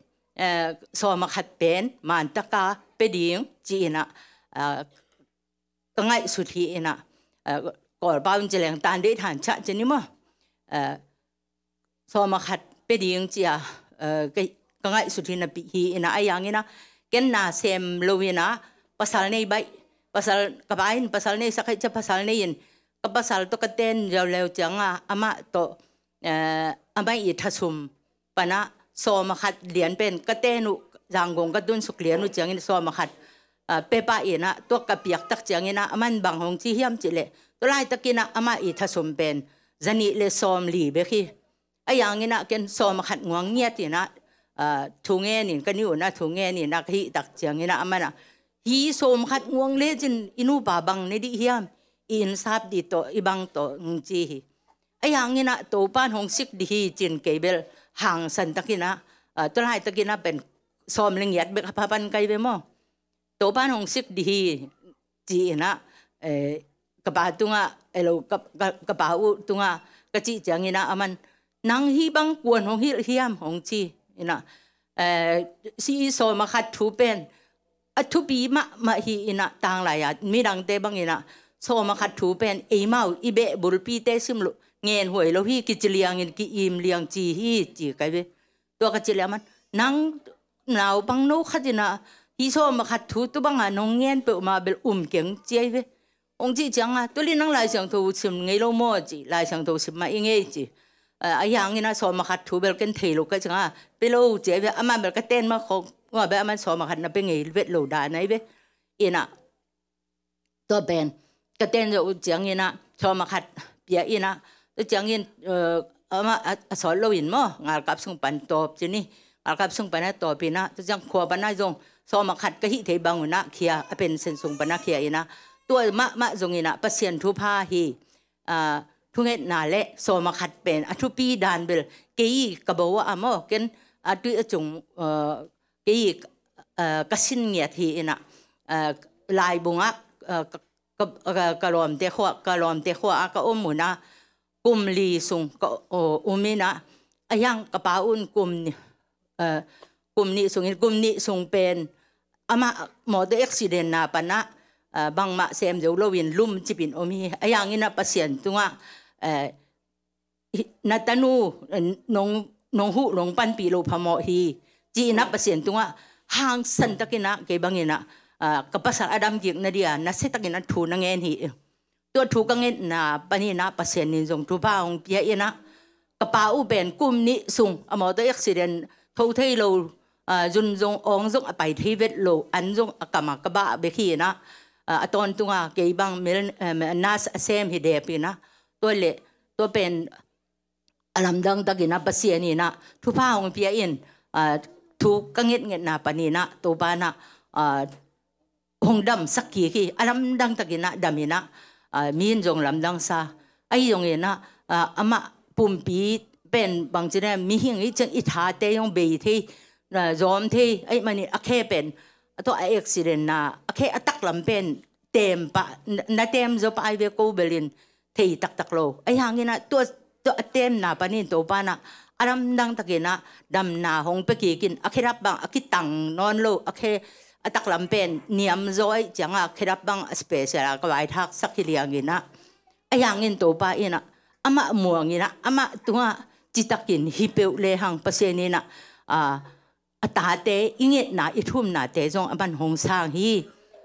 สอมาขัดเป็นมันตะกาเปดิงจีนะก็งยสุดทีนะก่อนบ้านจะแหงตานได้ฐานชะจะนี่มั้งสมาขัดเป็ดยิงเจียเอ่อก็ก็ง่สุดที่นับพีนะไอ้ยังงีนะแกน่าเซมโลวินะภาษาเนี่ยใบภาษากระบายภาษาเนี่ยสักจค่ภาษาเนี่ยนก็ภาษาตัวกระเตนเราเลวจังอ่ะอาม่าตัวเอ่ออาม่าอิทัศมปะนะสมาขัดเหรียญเป็นกระเตนุจางคงกระดุนสุขเหรียญนุจังงี้สมาขัดเปปาเอ็นะตัวกับเปียกตักจังงีนะอามันบังหงที่เฮียมจิเลตัวไล่ตะกินะอามาอิทธสมเป็นจะนี่เลยสมหลีเบคีไอ้อย่างนี้นะเกนโซมาขัดงวงเงียดนะทุงเงี้ยนี่ก็นิวนะทุงเงี้ยนี่นักฮีตักเจียงนี่นะอามันนะฮีโซมขัดงวงเลจินอินูบาบังในดิฮิมอินซาบดีโตอิบังโตงจีฮีไอ้อย่างนี้นะตัวป้านหงสิกดีฮีจินเกเบลห่างสันตะกินะตัวไรตะกินะเป็นซอมเลงยดเบกพะปันไกเบมอตัวป้านหงสิกดีฮีจีนะเอ่อกระบาตุงะเอลูกระบาตุงะกะจีเจียงนี่นะอามันนังฮีบังกวนของฮีเฮียมของจีนะเอ่อซีโซมาคัดทูเป็นอัทุบีมะมาฮีนะต่างหลายอ่ะมีดังเตบังอินะโซมาคัดทูเป็นเอเมาอีเบบุลปีเตซึมลุ เงินหวยแล้วฮีกิจเลียงเงินกิอิมเลียงจีฮีจีไกเวตัวกิจเลียมันนังหนาวบังโนขัดนะฮีโซมาคัดทูตัวบังอ่ะน้องเงินเปิดมาเบลอุ่มเก่งเจียเวองจีจังอ่ะตัวนี้นังหลายสังทูชิมไงโลโมจีหลายสังทูชิมมาเองเยจีอายังนี่นะสอนมาขัดถูเบลกันเทลูกก็จังอ่ะไปโลเจ๊เวอามันเบลก็เต้นมาเขาว่าเบลอามันสอนมาขัดนะเป็นไงเวทโลดานไหนเวอีน่ะตัวเบนก็เต้นจะเจียงนี่นะสอนมาขัดเปียอีน่ะตัวเจียงนี่เอ่ออามาสอนโลอินมั้งงานกับส่งปันตอบจีนี่งานกับส่งปันตอบปีนะตัวจังขวบันน่าจงสอนมาขัดก็ฮิเทบังหัวนะเคียเป็นเซนส่งปันนะเคียอีนะตัวมะมะจงอีนะประสิทนิ์ทุพาฮีอ่าทุเอนาเละโซมาขัดเป็นอทุปีดานเบลเกีกับบอกว่าอามาอกันอทตุจงเกีกสินเงียทีนะลายบุงะกระรอมเตขวกระรอมเตขวก็อมมุนะกุมลีสุงก็อุมินะอายังกระป๋าอุ่นกุมกุมนี้สุงกุมนี้สุงเป็นอามาหมอตัวอกซิเดนนาปะนะบางมาเซมเดียวเลาวินลุ่มจิบินอมีอายังนี้นะปปเสียนตังะนัตนูนงนงหูนงปันปีโลพมอฮีจีนับเปอร์เซ็นต์ตัวหางสันตะกินะเกบังเงินะกับภาษาอดัมกียกนาเดียนัสเซตะกินะถูนังเงินฮีตัวถูกังเงินนะปนีนะเปอร์เซ็นต์นินทรงทูบ้าองเปียเอนะกระเป๋าอุเบนกุมนิสุงอมอตัวอ็กเสนทูเทโลจุนจงองจงไปที่เวทโลอันจงกามกบะเบคีนะตอนตัวเกบังเมลนาสเซมฮิเดปีนะ tôi lệ tôi เป็นอารมณ์ดังตะกินะปัสเซียนี่นะทุพาของเปียอินทุกังเงิดเงิดนาปนีนะตัวบ้านะหงดำสักกี่ขี้อารมณ์ดังตะกินะดามินะมีนจงลำดังซาไอ้ยงเงินะอามาปุ่มปีเป็นบางจีเนี่ยมีหิงอีจังอิทาเตยงเบยที่ยอมที่ไอ้มันนี่อเคเป็นตัวไอ้เอ็กซิเดนนะอเคอตักลำเป็นเต็มปะนาเต็มจะไปเวกูเบลินทีตักตักโลไอ้หางินะตัวตัวเต็มนาปานี่ตัวปานะอารมณ์ดังตะเกนะดำนาหงไปกี่กินอคิรับบังอคิตังนอนโลอเคอตักลำเป็นเนียมร้อยจังอะคิรับบังสเปเชียลก็ไว้ทักสักทีเลียงินะไอ้หางินตัวปาอินะอามาหมวงินะอามาตัวจิตตะกินฮิเปเลหังเปเซนินะอ่าอตาเตอิงเงนาอิทุมนาเตจงอบันหงสร้างฮี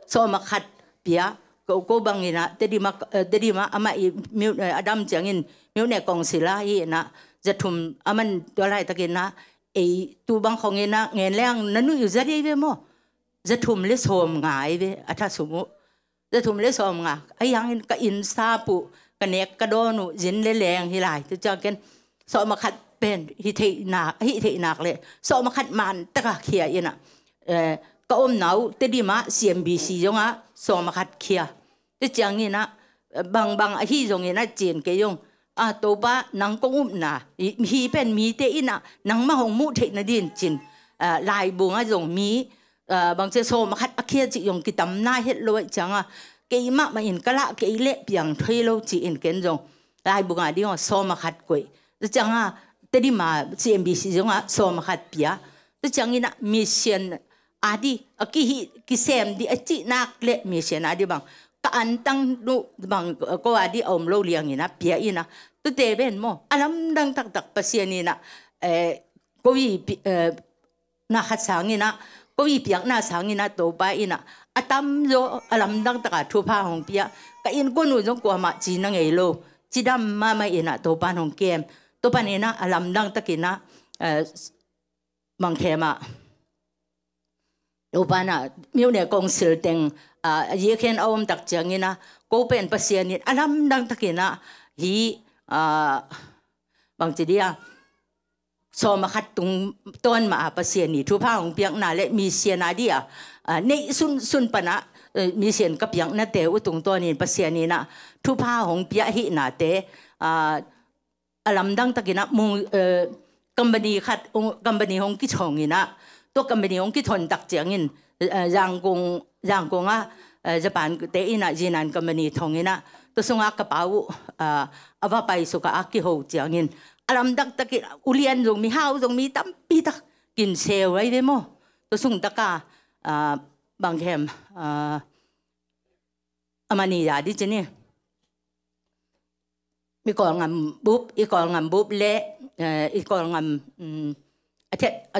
โซมาขัดเปียก็กบังอินะเดีมาเดีมาอามาอีมิวอดัมจังอินมิวเน่กองศิลาอีนะจะทุ่มอามันตัวไรตะกินนะไอตัวบังของอินะเงินแรงนั่นอยู่จะได้ไหมัอจะทุ่มเลสโฮมงายไปอัตสมุจะทุ่มเลสโฮมงาไอยังก็อินซาปุกันเนกกระโดนุยินเลแรงทีไรตัวจังกันสอมาขัดเป็นหิธินาหิธินาเลยสอมาขัดมันตะกักเขียอินะเออก็อมหนาวเตดีมาเสียมบีซีจงอ่ะสอมาขัดเขีย thế chẳng như na bằng bằng hi dùng như na tiền cái dùng à tàu ba nắng cũng um na hi bên mi tê na nắng mà hồng mu thế na điên tiền à lại buồn à dùng mi à bằng xe xô mà khách à kia chị dùng cái tấm na hết rồi chẳng à cái mà mà in cái lạ cái lệ bằng thuê lâu chỉ in cái dùng lại buồn à đi ngon xô mà khách quậy thế chẳng à thế đi mà CMBC dùng à xô mà khách bia thế chẳng như na mission adi à cái cái xem đi à chị nak lệ mission adi bằng ka an tang lu bang ko adi om lo liang ina pia ina tu te ben mo alam dang tak tak pasian ina eh ko wi na khat sang ina ko wi piang na sang ina to ba ina atam zo alam dang tak thu pha hong pia ka in ko nu jong ko ma chi na ngei lo chi dam ma ma ina to pan hong kem to pan ina alam dang takina eh mang khema lo pa na miu ne kong sil teng ยี่เคนเอาอมตักเจงินะกูเป็นปเสียนิดอันนั้ดังตะกินะฮี่บางทีเดียวโซมาคัดตรงต้นมาปเนียทุพ้างเพียงนาและมีเสียนาเดียในสุนสุนปนะมีเสียนกับเพียงนาเตวตรงตัวนี้ปเนียนะทุพ้างเพียงหินาเตอลำดังตะกินะมุงกัมบันีขัดกัมบันีของกิชองินะตัวกัมบันีของกิทนตักเจงิน rằng ờ, ờ, cùng rằng cùng á Japan ờ, tế ina jinan company thong ina to sunga kapau ava pai suka aki làm đặc đặc, dak takin ulian jong mi hau jong mi tam pi tak kin seo rai de mo to sung taka bang hem amani đi chứ nè, mi kol ngam bup i kol ngam bup le i ngầm, ngam athet à à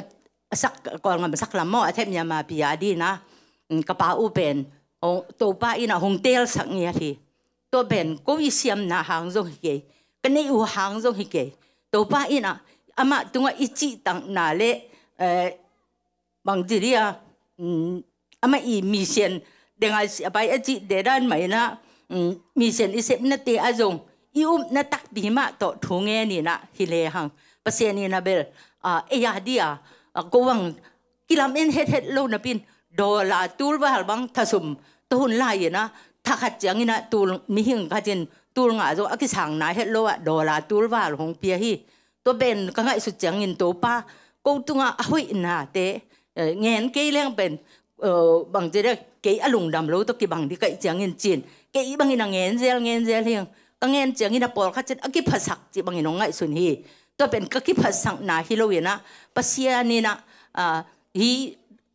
sak kol ngam sak lam mo athem nya ma pia đi, na ừ, cái bà u pen ông to pa in a hong tel sak nya thi to ben ko i siam na hàng zong ke cái này u hàng zong hi ke to pa in a ama tunga i chi tang na le bang ji ria ama i mi sen denga bai a chi de ran mai na mi sen i sep na te a zong i um na tak bi ma to thu nge ni na hi le hang paseni na bel a à, e ya dia Ờ, cô bằng khi làm in hết hết lâu nè pin đồ là tool và hal bang thà sum tôi hôn lại na thà khát chẳng na tool mi hình khát chân tool ngã rồi cái sáng nãy hết lâu à đồ là tool và hal hong pia hi tôi bên cái ngại xuất chẳng in tôi pa cô tung à hui na té, nghe anh cái lên bên bằng thế đấy cái alung đầm lâu tôi cái bằng đi cái chẳng in chín cái bằng ina nghe anh gel nghe gel hiền cái nghe chẳng ina bỏ khát chân cái phát sắc chỉ bằng ina ngại sụn hi ตัวเป็นก็คิดภาษาหนาฮิโลเวนะปัสยานีนะอ่าฮี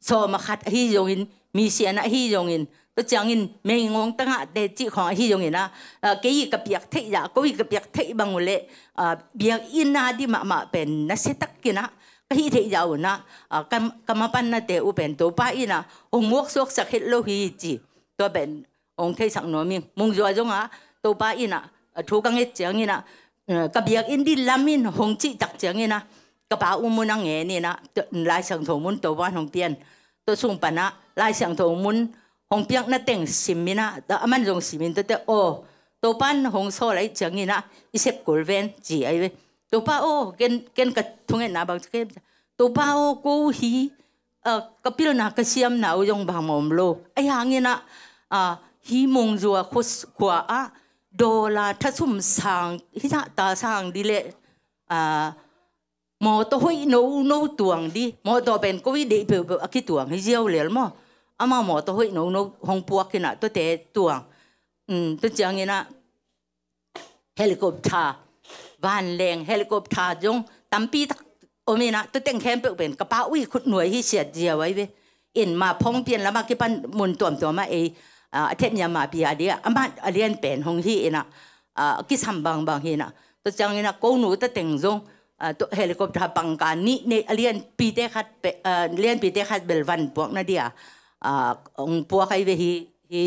โซมาขัดฮียงอินมีเสียนะฮียงอินตัวจังอินเมงงตั้งอ่ะเดจิของฮียงอินนะเออกี่กับเบียกเทียก็วิกับเบียกเทียบังเล่อ่าเบียกอินนาดิมามาเป็นนัสตักกินะก็ฮีเทียอุนะอ่ากรรมปันนาเตอุเป็นตัวป้าอินะองมวกสวกสักเฮโลฮีจีตัวเป็นองเทสังโนมิงมุงจัวจงอ่ะตัวป้าอินะทุกังเอจังอินะ Ờ, cái việc in đi làm in hồng chỉ chặt chém nghe na cái bà u muốn ăn nghe nè na lại sang thầu muốn tàu ban hồng tiền tôi xuống bản na lại sang thầu muốn hồng biếc na tiếng sim mi na đó mình dùng sim mi tôi thấy ô tàu ban hồng số lại chém nghe na isep cổ ven chỉ ấy vậy tàu ba ô gen gen cái thùng ấy na bằng cái tàu ba ô cô hi ờ, cái biểu na cái xiêm na u dùng bằng mồm lô ai hàng nghe na à ờ, hi mong rùa khus khua á ดลาทัสุมสังฮิตะตาสังดิเลอ่ามอตัวหู้นูนตวงดิมอตัวเป็นก็วิเดเปลปอคิตวงให้เจียวเหลมงอามามอตัวหู้นูนหงปวกกินะตัวเตะตวงอืมตัวจังงี้นะเฮลิคอปเตอร์บ้านแรงเฮลิคอปเตอร์จงตั้มปีตักโอเมนะตัวเต็งแคมเปเป็นกระเป๋าอุ้ยขุดหน่วยที่เสียดเจียวไว้เว้เอ็นมาพองเปลี่ยนแล้วมากี่ปันมุนตัวมตัวมาเออาเทมยามาพีอะเดียอะมาอาเลียนเป็นหงฮีนะอ่ากิสัมบังบังฮีนะตัวจังนะกูนูตดเต็งจงตัวเฮลิคอปเตอร์ปังการนี่ในเลียนปีเตคัดเอ่อเลียนปีเตคัดเบลวันพวกนั่นเดียอ่าองพวกใครเวฮีฮี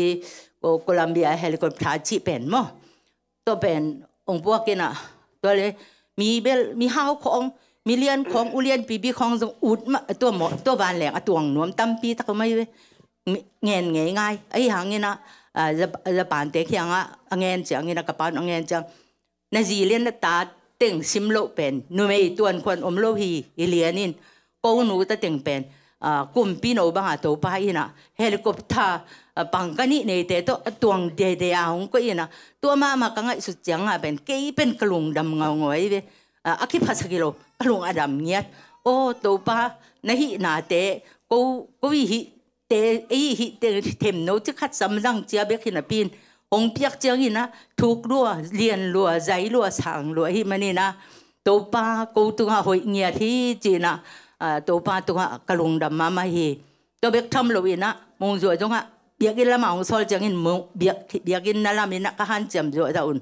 โคลัมเบียเฮลิคอปเตอร์ชีเป็นมั้งตัวเป็นองพวกกันนะตัวเลยมีเบล มีห้าวของ มีเลียนของอุเลียนปีบีของจงอุดมตัวหมอตัวบานแหลงตัวงนวมตั้มปีตะก็ไม่เว้ nghiền nghe ngay ấy hàng như nó à giờ giờ bản tế khi hàng anh à, em chẳng như nó các bạn nghe em chẳng gì liên nó ta tiếng sim lộ bền nu mấy tuần quan ôm lộ hi liền nín, cô nu ta tiếng bền à cùng pin ô bằng à tàu bay ina helicopter à, bằng cái này này thế to à, tuồng đề đề à không có ina tua mà mà cái ngày sụt chẳng à bền cái bên cái lùng đầm ngầu ngồi về à khi phát sinh lộ cái lùng à đầm nhiệt ô tàu bay nãy na thế cô cô hì tê ấy thì tê thêm nấu chứ khát sắm răng chia biết khi nào pin ông biết chưa gì na thuốc lúa liền lúa giấy lúa sáng lúa hi mà nè na tàu ba cô tu hạ hội nghề thì chỉ na tàu ba tu hạ cả lùng đầm mà mà hi tôi biết thăm lối na mong rồi chúng hạ biết cái làm ông soi chẳng in mong biết biết cái na làm na cả han chậm rồi ra un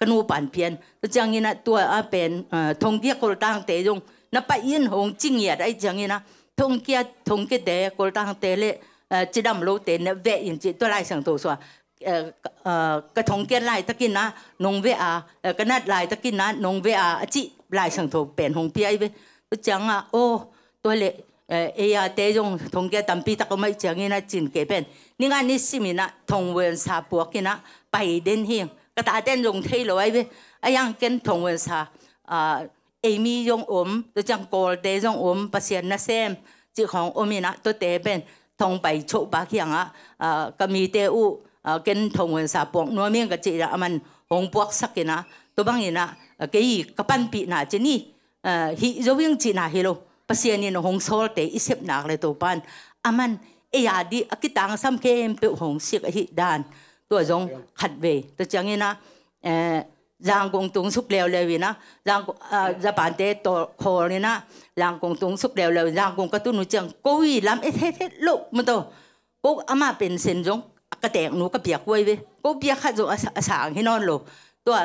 cái nu bản phiền tôi chẳng na tua à bền thông kia cầu tăng tế dùng na yên hồng chinh nghề đấy chẳng in na 通过通过地过当地嘞，呃，只让路地呢，外人只对来上多说。呃呃，个通见来得见呐，农业啊，呃，个那来得见呐，农业啊，只来上头变红皮呗。我讲啊，哦，对嘞，呃，哎呀，这种通见当比得个么讲伊那真改变。你看你市民呐，同文沙博见呐，白点兴，个大点用体来呗，哎呀，跟同文沙啊。呃เอมียงอมตัวจังโกลเตยงอมปเสียนนะเซมจีของอมินะตัวเตเป็นทองไปโชบาเขียงอ่ะก็มีเตอูเกินทองเงินสาปวงนัวเมียงกับจีละมันหงปวกสักนะตัวบางอย่าีนะกี่ยกับปันปีนาจีนี่ฮิจวิ่งจีนาฮิโลปเสียนี่นหงโซลเตอิเซบนักเลยตัวปันอามันเอียดีอกิตังซ้ำเข้มเปหงเสียกฮิดานตัวจงขัดเวตัวจังอีนะเออ giang cùng tung xúc súc leo leo na giang ra bản tế tổ khổ này na giang cùng tung xúc leo leo giang cùng cái tu nu chẳng cố ý làm ít hết hết lộ mà to cố ama bên sen giống cái đẻ nu cái biệt quay về cố biệt khác rồi sáng khi non lộ tôi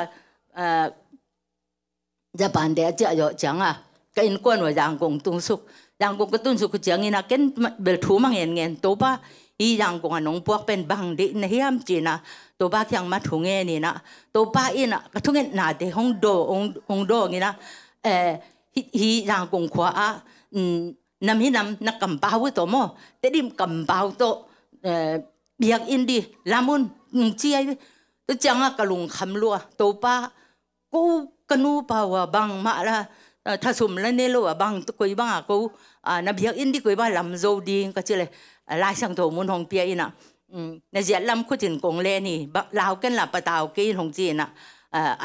ra bản tế chưa rồi chẳng à cái in quân của giang cùng tung xúc giang cùng cái tung súc chẳng như á cái bề thú mang nghe nghe tố ba ý giang cùng anh ông bác bên bằng đi này hiam chỉ na ตัวบ้าที่อังมาถุงเงินนี่นะตัวบ้าอินะก็ถุงเงินน่ะเดี๋ยวห้องโดองห้องโดงี้นะเอ่อฮีร่างกงขวาอ่ะอืมน้ำฮีน้ำนักกำบ่าวตัวมั่วแต่ดิมกำบ่าวตัวเอ่อเบียกอินดีลามุนเจียตัวจังอ่ะกระลุงคำลัวตัวบ้ากูกนูเปล่าวบังมาละถ้าสุ่มแล้วเนี่ยลัวบังตัวกุยบังอ่ะกูอ่านับเบียกอินดีกุยบ้าลำโจดีก็เชื่อเลยลายสังโถมุนหงเปียอินะ um na zia lam khu tin kong le ni ba lao ken la pataw ke hong chi na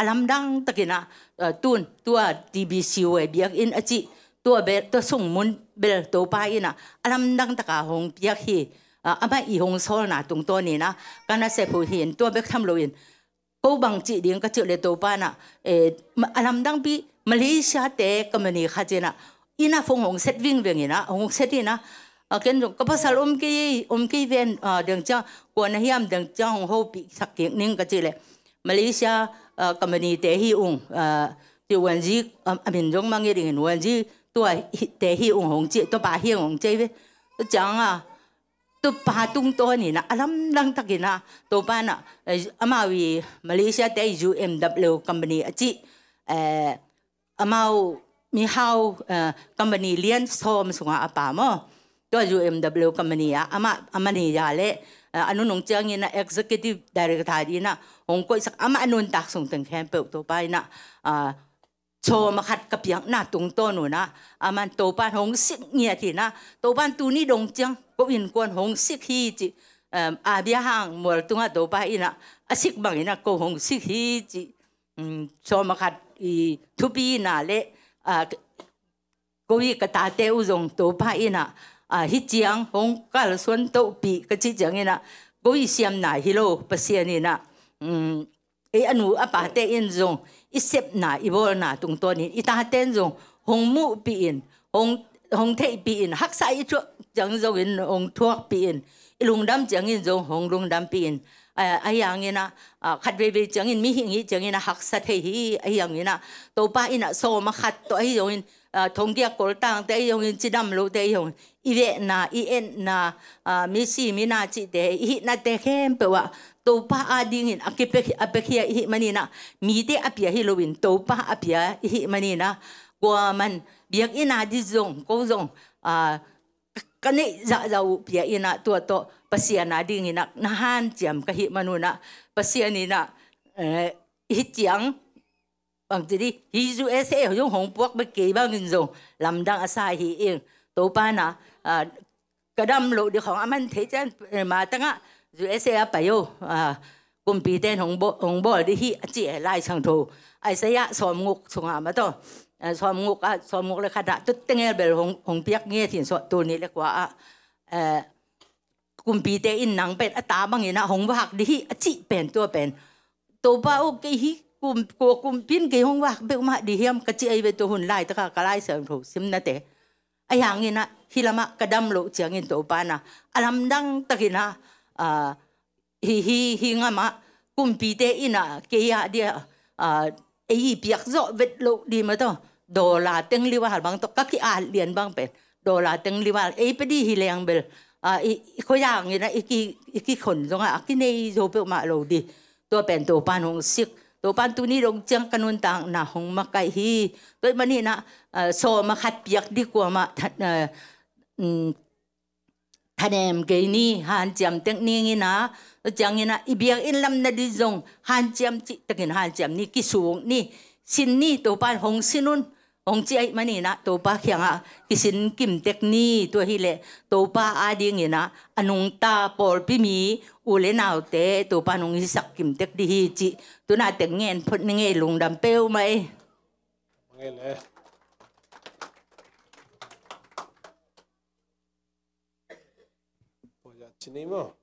alam dang takina tun tua tbc we biak in achi tua be to sung mun bel to pa ina alam dang taka hong biak hi ama i hong sol na tung to ni na na se phu hin tua bek tham lo in ko bang chi ding ka chu le to pa na e alam dang bi malaysia te kamani khajena ina phong hong set wing weng ina hong set ina ở ờ, kiến dụng có bao giờ ôm cái ôm cái viên ở ờ, đường cho của nó hiểm đường cho hồng hô bị sặc kiến nhưng cái gì lại Malaysia ờ, company tế hi ung tiêu quan gì à mình giống mang cái đường quan gì tôi tế hi ung hồng chị tôi bà hi ung chị với tôi chẳng à tôi bà tung tôi này nè làm alam lang tắc na tôi bà à, mà amawi Malaysia tế UMW company chị amau à, mi hao company liên so mà sung à bà mà ตัวยูเอ็มดับเบิลคัมมานียอามาอามานียาเล่อันนู้นงเจ้าเงินนะเอ็กซ์คิวทีฟดีเรกทาดีนะหงก็สักอามาอันนู้นตักส่งถึงแคมเปญตัวไปนะอ่าโชว์มาขัดกับยังหน้าตรงต้นหนูนะอามันตัวบ้านหงสิกเงียทีนะตัวบ้านตัวนี้ดงเจียงก็อินกวนหงสิกฮีจิอาเบียห่างหมดตัวตัวบ้านอีนะอาสิกบางอีนะก็หงสิกฮีจิโชว์มาขัดอีทุบีน่ะเละอ่าก็วิกตาเตอุจงตัวบ้านอีนะ à hi chiang hong ka la suan to pi ka chi chang ina go i siam na hi lo pa sian ina um e anu a pa te in zong i sep na i bol na tung to ni i ta ten zong hong mu pi in hong hong thei pi in hak sai chu chang zong in hong thuak pi in ilung dam chang in zong hong lung dam pi in à, ayang ina à, khat ve ve chang in mi hing hi chang ina hak sa thei hi ayang ina to pa ina so ma khat to ai zong in à ờ, thông địa cổ tăng tây dùng chỉ đâm lỗ tây dùng y vệ na y en na à ờ, mi si mi na chỉ để y na tê khem bờ wa tàu pa a ding in akipek apekia y mani na mi te apia hi lovin tàu pa apia y mani na qua man biếc ina đi dùng cô dùng à cái này dạ dầu biếc ina tua to pasian na ding ờ, ina na han chiam kahi manuna pasian ina eh hi chiang bằng chỉ đi hi du sẽ ở trong hồng quốc bất kỳ bao nhiêu rồi làm đang sai hi yên tổ ba na à cái đâm lộ được hồng aman thế chân mà tăng á du e sẽ phải yêu à cùng bị tên hồng bộ hồng bộ đi hi chỉ lại sang thù ai sẽ ya xóm ngục xuống à mà to à, xóm ngục à xóm ngục là khát đã tất tiếng nghe bề hồng hồng biết nghe thì sợ tôi nghĩ là quá à cùng bị tên in nắng bên à ta bằng gì na hồng và học đi hi chỉ bên tua bên tổ ba ok hi cùng của cùng pin cái hông wa be ma di hiam ka chi ai be to hun lai ta ka ka lai sem tho sim na te ai hang ina hilama kadam lo chiang in to pa na alam dang takina à hi hi hi nga ma cùng pi te ina ke ya dia a ai biết rõ về lo đi mà to đô la tiếng liwa hal bằng to các cái à liền bằng pen đô la tiếng liwa ấy bây đi hi leng bel à khối giang như này cái cái khẩn giống à cái này rồi bị mà lâu đi tôi pen tổ ba hong sik ตัวปันตุนี่ลงเจียงกันนุนต่างนะหงมาไกฮีตัวมันนี่นะโซมาขัดเปียกดีกว่ามาทนเอมเกนี่หันจำเต็งนี่งี้นะจังงี้นะอีเบียงอินลำนาดิจงหันจำจิตะกินหันจำนี่กิสูงนี่สินนี่ตัวปานหงสินุนองจีไอ้มันนี่นะตัวป้าเขียงอ่ะกิสินกิมเทคนีตัวฮิเลตัวป้าอาดิ้งเนี่นะอนุงตาปอลพิมีอุเลนาเตตัวป้านุงฮิสักกิมเทคดีฮิจิตัวน่าแต่งเงินพดเงินลงดำเปลวไหมเงินเลยพอจะชินิมั้